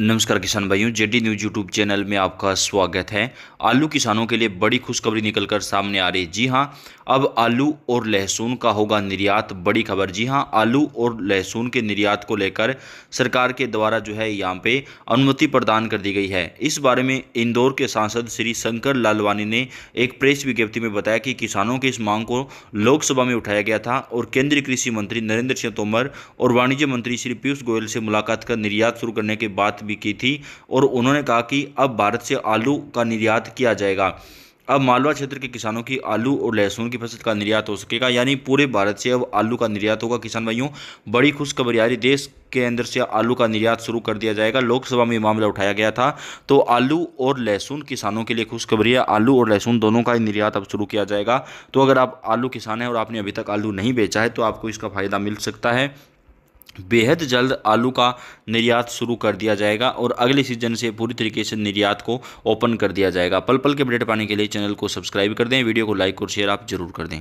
नमस्कार किसान भाइयों जेडी न्यूज यूट्यूब चैनल में आपका स्वागत है आलू किसानों के लिए बड़ी खुशखबरी निकलकर सामने आ रही है जी हां अब आलू और लहसुन का होगा निर्यात बड़ी खबर जी हां आलू और लहसुन के निर्यात को लेकर सरकार के द्वारा जो है यहां पे अनुमति प्रदान कर दी गई है इस बारे में इंदौर के सांसद श्री शंकर लालवानी ने एक प्रेस विज्ञप्ति में बताया कि किसानों की इस मांग को लोकसभा में उठाया गया था और केंद्रीय कृषि मंत्री नरेंद्र सिंह तोमर और वाणिज्य मंत्री श्री पीयूष गोयल से मुलाकात कर निर्यात शुरू करने के बाद भी की थी और उन्होंने कहा कि अब भारत से आलू का निर्यात किया जाएगा अब मालवा क्षेत्र के किसानों की आलू और लहसुन की फसल का निर्यात हो सकेगा यानी पूरे भारत से अब आलू का निर्यात होगा किसान भाइयों बड़ी खुशखबरी आ रही देश के अंदर से आलू का निर्यात शुरू कर दिया जाएगा लोकसभा में मामला उठाया गया था तो आलू और लहसुन किसानों के लिए खुशखबरी है आलू और लहसुन दोनों का निर्यात अब शुरू किया जाएगा तो अगर आप आलू किसान हैं और आपने अभी तक आलू नहीं बेचा है तो आपको इसका फ़ायदा मिल सकता है बेहद जल्द आलू का निर्यात शुरू कर दिया जाएगा और अगले सीजन से पूरी तरीके से निर्यात को ओपन कर दिया जाएगा पल पल के अपडेट पाने के लिए चैनल को सब्सक्राइब कर दें वीडियो को लाइक और शेयर आप जरूर कर दें